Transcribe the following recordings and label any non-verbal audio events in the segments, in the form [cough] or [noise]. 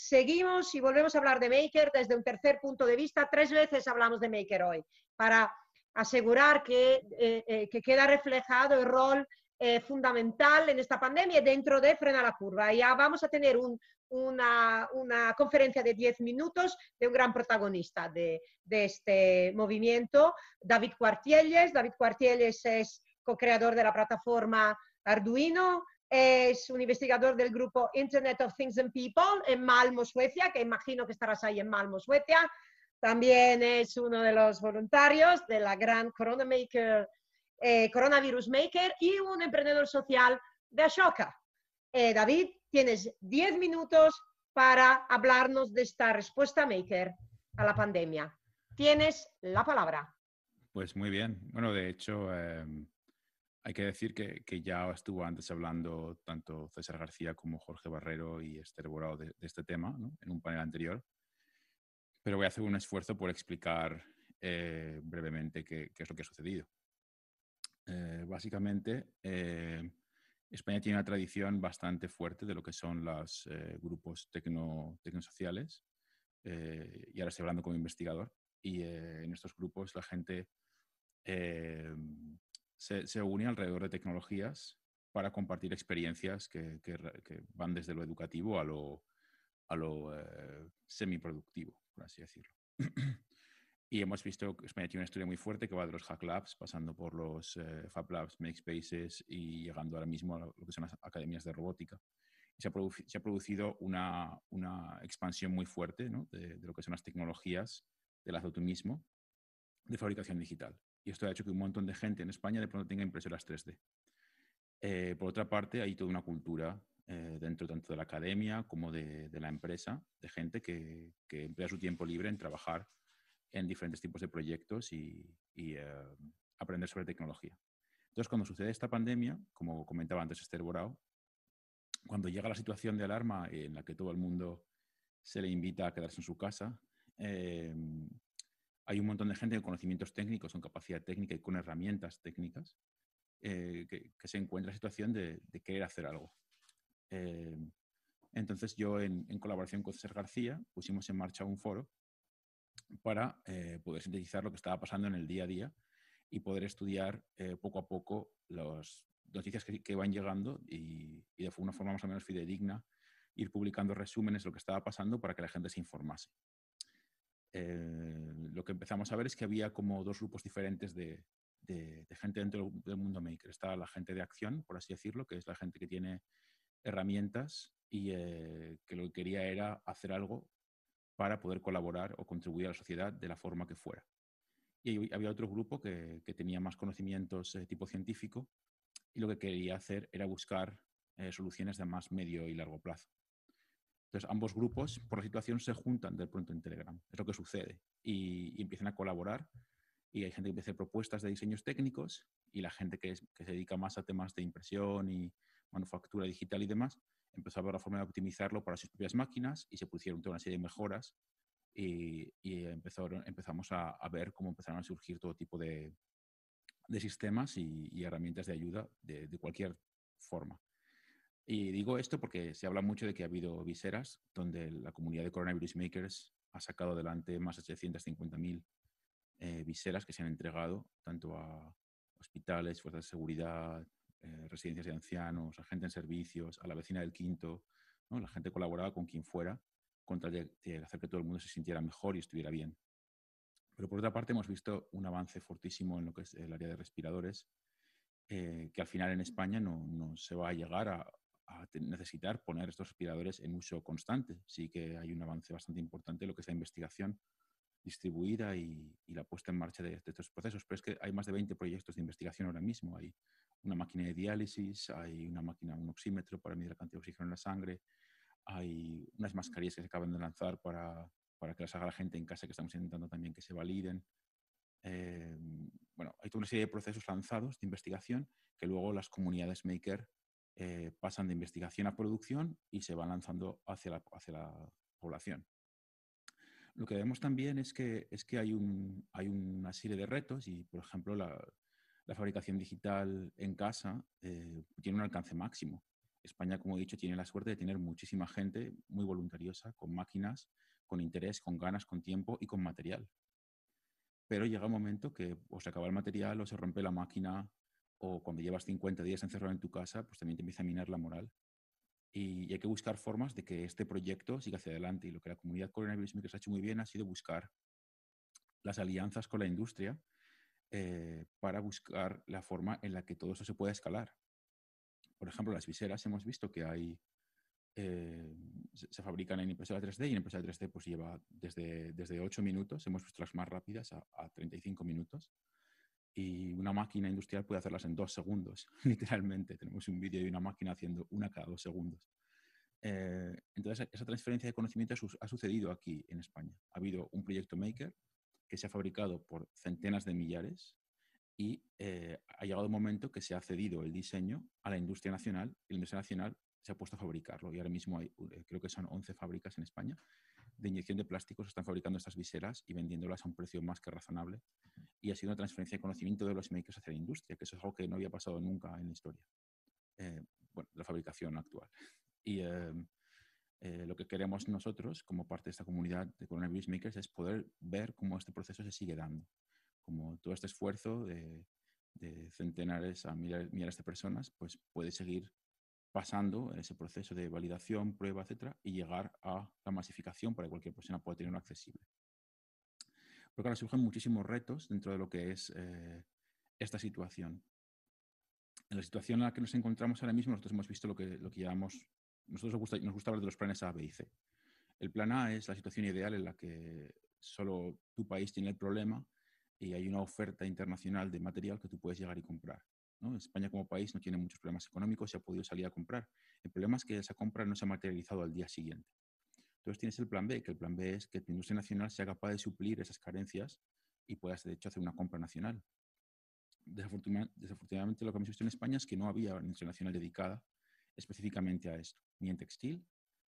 seguimos y volvemos a hablar de Maker desde un tercer punto de vista. Tres veces hablamos de Maker hoy para asegurar que, eh, eh, que queda reflejado el rol eh, fundamental en esta pandemia dentro de Frena la Curva. Ya vamos a tener una, una, conferencia de 10 minutos de un gran protagonista de, de este movimiento, David Cuartielles. David Cuartielles es co-creador de la plataforma Arduino, es un investigador del grupo Internet of Things and People en Malmo, Suecia, que imagino que estarás ahí en Malmo, Suecia. También es uno de los voluntarios de la gran eh, Coronavirus Maker y un emprendedor social de Ashoka. Eh, David, tienes diez minutos para hablarnos de esta respuesta Maker a la pandemia. Tienes la palabra. Pues muy bien. Bueno, de hecho, em, hay que decir que, ya estuvo antes hablando tanto César García como Jorge Barrero y Esther Borado de, este tema en un panel anterior, pero voy a hacer un esfuerzo por explicar eh, brevemente qué, es lo que ha sucedido. Eh, básicamente, eh, España tiene una tradición bastante fuerte de lo que son los grupos tecnosociales, y ahora estoy hablando como investigador, y en estos grupos la gente se, une alrededor de tecnologías para compartir experiencias que, van desde lo educativo a lo, a lo eh, semiproductivo, por así decirlo. [clears throat] y hemos visto que España tiene una historia muy fuerte que va de los Hack Labs, pasando por los eh, Fab Labs, Makespaces y llegando ahora mismo a lo que son las academias de robótica. Y se, ha producido una, expansión muy fuerte de, de, lo que son las tecnologías del azotumismo de fabricación digital y esto ha hecho que un montón de gente en España de pronto tenga impresoras 3D. Eh, por otra parte, hay toda una cultura eh, dentro tanto de la academia como de, la empresa, de gente que, emplea su tiempo libre en trabajar en diferentes tipos de proyectos y, eh, aprender sobre tecnología. Entonces, cuando sucede esta pandemia, como comentaba antes Esther Borao, cuando llega la situación de alarma en la que todo el mundo se le invita a quedarse en su casa, hay un montón de gente con conocimientos técnicos, con capacidad técnica y con herramientas técnicas eh, que, se encuentra en situación de, querer hacer algo. Eh, entonces yo, en, colaboración con César García, pusimos en marcha un foro para eh, poder sintetizar lo que estaba pasando en el día a día y poder estudiar poco a poco las noticias que, van llegando y, y de una forma más o menos fidedigna ir publicando resúmenes de lo que estaba pasando para que la gente se informase. Eh, lo que empezamos a ver es que había como dos grupos diferentes de, gente dentro del mundo maker. Estaba la gente de acción, por así decirlo, que es la gente que tiene herramientas y eh, que lo que quería era hacer algo para poder colaborar o contribuir a la sociedad de la forma que fuera. Y había otro grupo que, tenía más conocimientos eh, tipo científico y lo que quería hacer era buscar soluciones de más medio y largo plazo. Entonces, ambos grupos, por la situación, se juntan de pronto en Telegram. Es lo que sucede. Y, empiezan a colaborar. Y hay gente que empieza a hacer propuestas de diseños técnicos y la gente que, se dedica más a temas de impresión y manufactura digital y demás, empezó a ver la forma de optimizarlo para sus propias máquinas y se pusieron toda una serie de mejoras y, empezamos a, ver cómo empezaron a surgir todo tipo de, sistemas y, herramientas de ayuda de, cualquier forma. Y digo esto porque se habla mucho de que ha habido viseras donde la comunidad de Coronavirus Makers ha sacado adelante más de 750.000 eh, viseras que se han entregado tanto a hospitales, fuerzas de seguridad, eh, residencias de ancianos, a gente en servicios, a la vecina del quinto. La gente colaboraba con quien fuera contra tal hacer que todo el mundo se sintiera mejor y estuviera bien. Pero por otra parte hemos visto un avance fortísimo en lo que es el área de respiradores, eh, que al final en España no se va a llegar a, a necesitar poner estos respiradores en uso constante. Sí que hay un avance bastante importante en lo que es la investigación distribuida y, la puesta en marcha de, estos procesos. Pero es que hay más de 20 proyectos de investigación ahora mismo. Hay una máquina de diálisis, hay una máquina, un oxímetro para medir la cantidad de oxígeno en la sangre, hay unas mascarillas que se acaban de lanzar para, para que las haga la gente en casa, que estamos intentando también que se validen. Eh, bueno, hay toda una serie de procesos lanzados de investigación que luego las comunidades maker eh, pasan de investigación a producción y se van lanzando hacia la, hacia la población. Lo que vemos también es que, es que hay, un, hay una serie de retos y, por ejemplo, la, fabricación digital en casa eh, tiene un alcance máximo. España, como he dicho, tiene la suerte de tener muchísima gente muy voluntariosa, con máquinas, con interés, con ganas, con tiempo y con material. Pero llega un momento que o se acaba el material o se rompe la máquina o cuando llevas 50 días encerrado en tu casa, pues también te empieza a minar la moral. Y, hay que buscar formas de que este proyecto siga hacia adelante. Y lo que la comunidad Coronavirus se ha hecho muy bien ha sido buscar las alianzas con la industria eh, para buscar la forma en la que todo eso se pueda escalar. Por ejemplo, las viseras hemos visto que hay eh, se, fabrican en impresora 3D y en impresora 3D pues lleva desde, desde 8 minutos, hemos visto las más rápidas a 35 minutos y una máquina industrial puede hacerlas en dos segundos, [laughs] literalmente. Tenemos un vídeo de una máquina haciendo una cada dos segundos. Eh, entonces, esa transferencia de conocimiento ha sucedido aquí en España. Ha habido un proyecto maker que se ha fabricado por centenas de millares y eh, ha llegado un momento que se ha cedido el diseño a la industria nacional y la industria nacional se ha puesto a fabricarlo y ahora mismo hay, eh, creo que son 11 fábricas en España de inyección de plásticos están fabricando estas viseras y vendiéndolas a un precio más que razonable. Y ha sido una transferencia de conocimiento de los makers hacia la industria, que eso es algo que no había pasado nunca en la historia. Eh, bueno, la fabricación actual. Y em, eh, lo que queremos nosotros, como parte de esta comunidad de coronavirus makers, es poder ver cómo este proceso se sigue dando. Como todo este esfuerzo de, centenares a miles de personas, pues puede seguir pasando en ese proceso de validación, prueba, etcétera, y llegar a la masificación para que cualquier persona pueda tenerlo accesible. Porque ahora surgen muchísimos retos dentro de lo que es eh, esta situación. En la situación en la que nos encontramos ahora mismo, nosotros hemos visto lo que, lo que llamamos, nosotros nos gusta, nos gusta hablar de los planes A, B y C. El plan A es la situación ideal en la que solo tu país tiene el problema y hay una oferta internacional de material que tú puedes llegar y comprar. España como país no tiene muchos problemas económicos y ha podido salir a comprar. El problema es que esa compra no se ha materializado al día siguiente. Entonces tienes el plan B, que el plan B es que tu industria nacional sea capaz de suplir esas carencias y puedas, de hecho, hacer una compra nacional. desafortunadamente, lo que hemos visto en España es que no había una industria nacional dedicada específicamente a esto, ni en textil,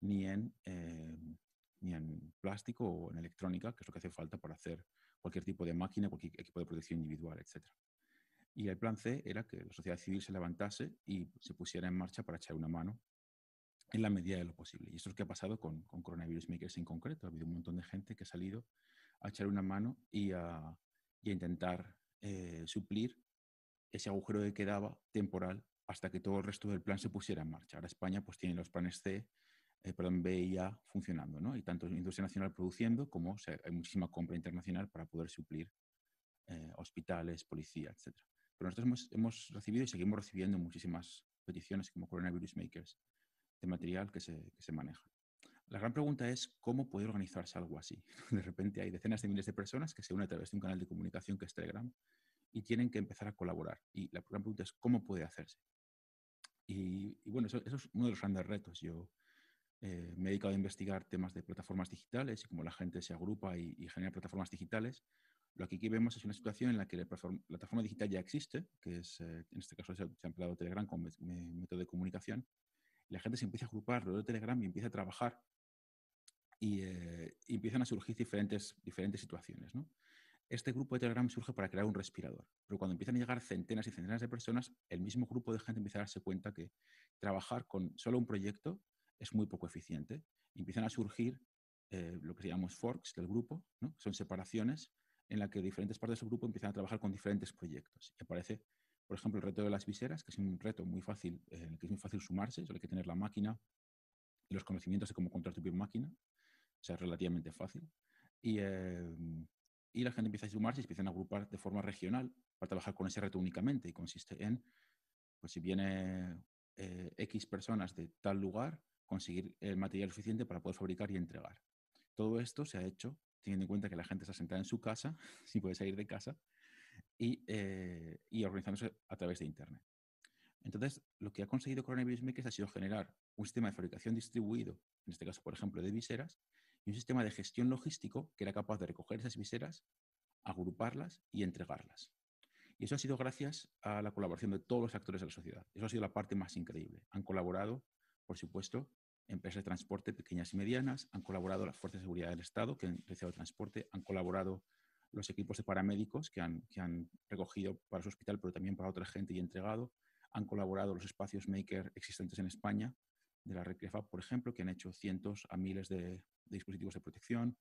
ni en, eh, ni en plástico o en electrónica, que es lo que hace falta para hacer cualquier tipo de máquina, cualquier equipo de protección individual, etc. Y el plan C era que la sociedad civil se levantase y se pusiera en marcha para echar una mano en la medida de lo posible. Y esto es lo que ha pasado con, Coronavirus Makers en concreto. Ha habido un montón de gente que ha salido a echar una mano y a, intentar eh, suplir ese agujero que quedaba temporal hasta que todo el resto del plan se pusiera en marcha. Ahora España pues tiene los planes C, eh, perdón, B y A funcionando, ¿no? Y tanto la industria nacional produciendo como hay muchísima compra internacional para poder suplir eh, hospitales, policía, etcétera. Pero nosotros hemos, recibido y seguimos recibiendo muchísimas peticiones como Coronavirus Makers de material que se, que se maneja. La gran pregunta es cómo puede organizarse algo así. [laughs] De repente hay decenas de miles de personas que se unen a través de un canal de comunicación que es Telegram y tienen que empezar a colaborar. Y la gran pregunta es cómo puede hacerse. Y, bueno, eso, es uno de los grandes retos. Yo eh, me he dedicado a investigar temas de plataformas digitales y cómo la gente se agrupa y genera plataformas digitales. Lo que aquí vemos es una situación en la que la plataforma digital ya existe, que es, eh, en este caso se ha, empleado Telegram como método de comunicación. La gente se empieza a agrupar alrededor de Telegram y empieza a trabajar y, eh, empiezan a surgir diferentes, diferentes situaciones. Este grupo de Telegram surge para crear un respirador, pero cuando empiezan a llegar centenas y centenas de personas, el mismo grupo de gente empieza a darse cuenta que trabajar con solo un proyecto es muy poco eficiente. Empiezan a surgir eh, lo que llamamos forks del grupo, son separaciones en la que diferentes partes de su grupo empiezan a trabajar con diferentes proyectos. Y aparece, por ejemplo, el reto de las viseras, que es un reto muy fácil, eh, en el que es muy fácil sumarse, solo hay que tener la máquina y los conocimientos de cómo contratar tu propia máquina, o sea, es relativamente fácil. Y, eh, y, la gente empieza a sumarse y empiezan a agrupar de forma regional para trabajar con ese reto únicamente y consiste en, pues si viene eh, X personas de tal lugar, conseguir el material suficiente para poder fabricar y entregar. Todo esto se ha hecho teniendo en cuenta que la gente se ha sentado en su casa, [laughs] si puede salir de casa, eh, y, organizándose a través de Internet. Entonces, lo que ha conseguido Coronavirus Makers ha sido generar un sistema de fabricación distribuido, en este caso, por ejemplo, de viseras, y un sistema de gestión logístico que era capaz de recoger esas viseras, agruparlas y entregarlas. Y eso ha sido gracias a la colaboración de todos los actores de la sociedad. Eso ha sido la parte más increíble. Han colaborado, por supuesto, empresas de transporte pequeñas y medianas, han colaborado las Fuerzas de Seguridad del Estado, que han realizado transporte, han colaborado los equipos de paramédicos que han, han recogido para su hospital, pero también para otra gente y entregado. Han colaborado los espacios maker existentes en España, de la red por ejemplo, que han hecho cientos a miles de, de, dispositivos de protección.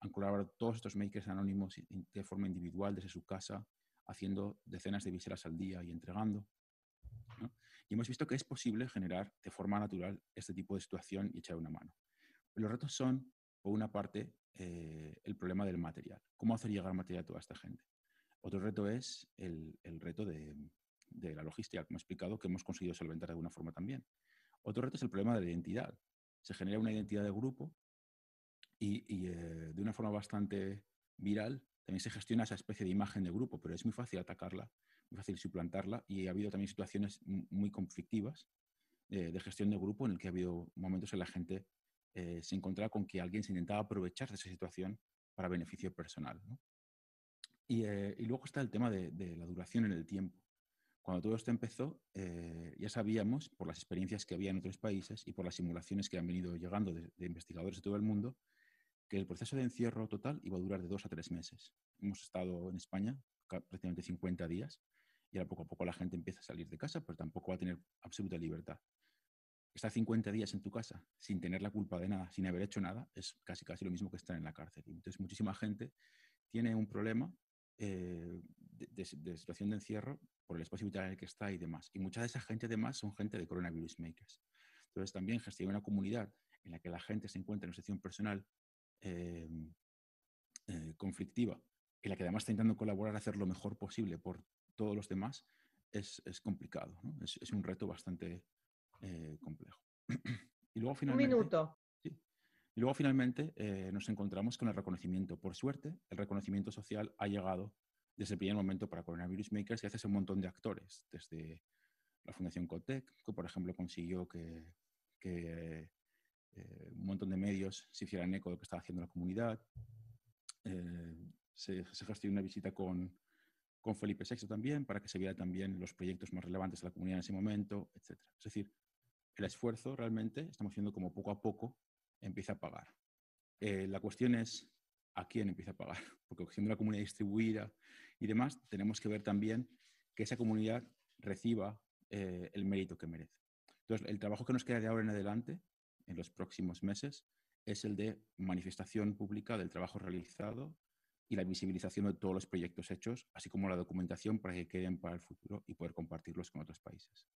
Han colaborado todos estos makers anónimos de forma individual desde su casa, haciendo decenas de viseras al día y entregando. Y hemos visto que es posible generar de forma natural este tipo de situación y echar una mano. Los retos son, por una parte, eh, el problema del material. ¿Cómo hacer llegar material a toda esta gente? Otro reto es el, reto de, la logística, como he explicado, que hemos conseguido solventar de alguna forma también. Otro reto es el problema de la identidad. Se genera una identidad de grupo y, eh, de una forma bastante viral también se gestiona esa especie de imagen de grupo, pero es muy fácil atacarla fácil suplantarla y ha habido también situaciones muy conflictivas eh, de gestión de grupo en el que ha habido momentos en la gente eh, se encontraba con que alguien se intentaba aprovechar de esa situación para beneficio personal. Eh, y, luego está el tema de, la duración en el tiempo. Cuando todo esto empezó, ya sabíamos, por las experiencias que había en otros países y por las simulaciones que han venido llegando de, de investigadores de todo el mundo, que el proceso de encierro total iba a durar de dos a tres meses. Hemos estado en España prácticamente 50 días y ahora poco a poco la gente empieza a salir de casa, pero tampoco va a tener absoluta libertad. Estar 50 días en tu casa sin tener la culpa de nada, sin haber hecho nada, es casi casi lo mismo que estar en la cárcel. Entonces, muchísima gente tiene un problema eh, de, situación de encierro por el espacio vital en el que está y demás. Y mucha de esa gente, además, son gente de coronavirus makers. Entonces, también gestiona una comunidad en la que la gente se encuentra en una situación personal eh, eh, conflictiva, en la que además está intentando colaborar a hacer lo mejor posible por todos los demás es, es complicado, es, un reto bastante eh, complejo. [clears throat] y luego finalmente, un minuto. y luego finalmente nos encontramos con el reconocimiento. Por suerte, el reconocimiento social ha llegado desde el primer momento para Coronavirus Makers y hace un montón de actores, desde la Fundación Cotec, que por ejemplo consiguió que, eh, un montón de medios se hicieran eco de lo que estaba haciendo la comunidad. Eh, se, se, gestionó una visita con, con Felipe VI también, para que se viera también los proyectos más relevantes de la comunidad en ese momento, etc. Es decir, el esfuerzo realmente estamos viendo como poco a poco empieza a pagar. Eh, la cuestión es a quién empieza a pagar, [laughs] porque siendo una comunidad distribuida y demás, tenemos que ver también que esa comunidad reciba eh, el mérito que merece. Entonces, el trabajo que nos queda de ahora en adelante, en los próximos meses, es el de manifestación pública del trabajo realizado y la visibilización de todos los proyectos hechos, así como la documentación para que queden para el futuro y poder compartirlos con otros países.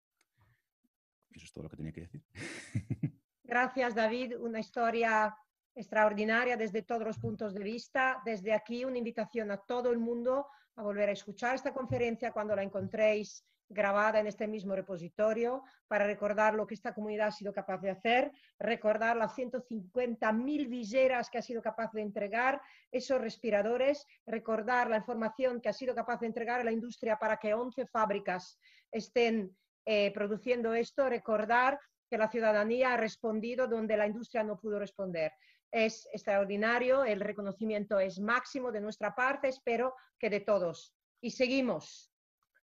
Eso es todo lo que tenía que decir. [laughs] Gracias, David. Una historia extraordinaria desde todos los puntos de vista. Desde aquí, una invitación a todo el mundo a volver a escuchar esta conferencia cuando la encontréis grabada en este mismo repositorio para recordar lo que esta comunidad ha sido capaz de hacer, recordar las 150.000 viseras que ha sido capaz de entregar, esos respiradores, recordar la información que ha sido capaz de entregar a la industria para que 11 fábricas estén eh, produciendo esto, recordar que la ciudadanía ha respondido donde la industria no pudo responder. Es extraordinario, el reconocimiento es máximo de nuestra parte, espero que de todos. Y seguimos,